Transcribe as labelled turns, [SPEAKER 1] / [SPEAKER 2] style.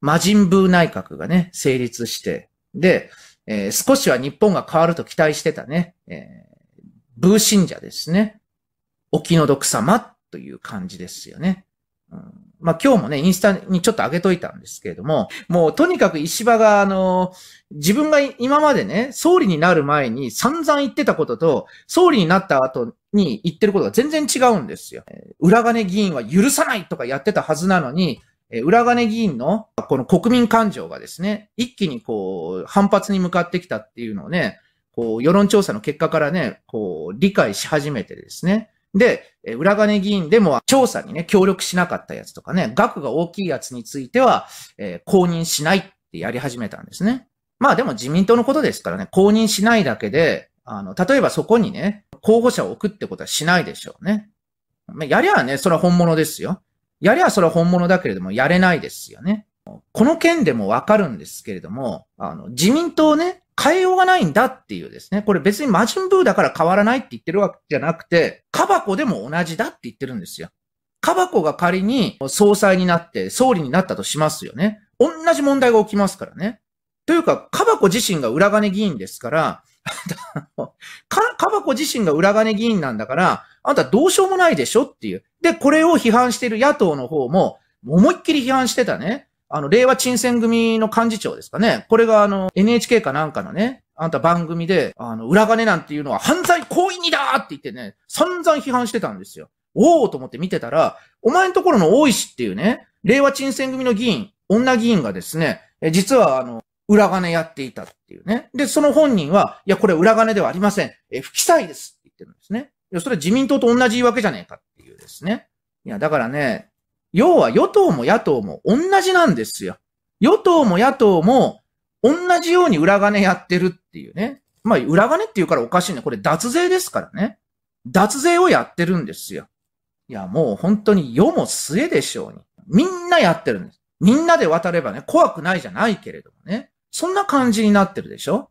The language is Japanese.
[SPEAKER 1] 魔人ブー内閣がね、成立して、で、えー、少しは日本が変わると期待してたね、えー、ブー信者ですね。お気の毒様という感じですよね。うん、まあ、今日もね、インスタにちょっと上げといたんですけれども、もうとにかく石破が、あの、自分が今までね、総理になる前に散々言ってたことと、総理になった後に言ってることが全然違うんですよ。裏金議員は許さないとかやってたはずなのに、え裏金議員のこの国民感情がですね、一気にこう、反発に向かってきたっていうのをね、こう、世論調査の結果からね、こう、理解し始めてですね。で、裏金議員でも調査にね、協力しなかったやつとかね、額が大きいやつについては、えー、公認しないってやり始めたんですね。まあでも自民党のことですからね、公認しないだけで、あの、例えばそこにね、候補者を置くってことはしないでしょうね。やりゃあね、それは本物ですよ。やりゃそれは本物だけれども、やれないですよね。この件でもわかるんですけれども、あの、自民党ね、変えようがないんだっていうですね。これ別に魔人ブーだから変わらないって言ってるわけじゃなくて、カバコでも同じだって言ってるんですよ。カバコが仮に総裁になって総理になったとしますよね。同じ問題が起きますからね。というか、カバコ自身が裏金議員ですから、カバコ自身が裏金議員なんだから、あんたどうしようもないでしょっていう。で、これを批判している野党の方も、思いっきり批判してたね。あの、令和沈戦組の幹事長ですかね。これがあの、NHK かなんかのね、あんた番組で、あの、裏金なんていうのは犯罪行為にだって言ってね、散々批判してたんですよ。おおと思って見てたら、お前のところの大石っていうね、令和沈戦組の議員、女議員がですね、実はあの、裏金やっていたっていうね。で、その本人は、いや、これ裏金ではありません。え、不記載ですって言ってるんですね。いや、それ自民党と同じわけじゃねえかっていうですね。いや、だからね、要は与党も野党も同じなんですよ。与党も野党も同じように裏金やってるっていうね。まあ、裏金っていうからおかしいね。これ脱税ですからね。脱税をやってるんですよ。いや、もう本当に世も末でしょうに。みんなやってるんです。みんなで渡ればね、怖くないじゃないけれどもね。そんな感じになってるでしょ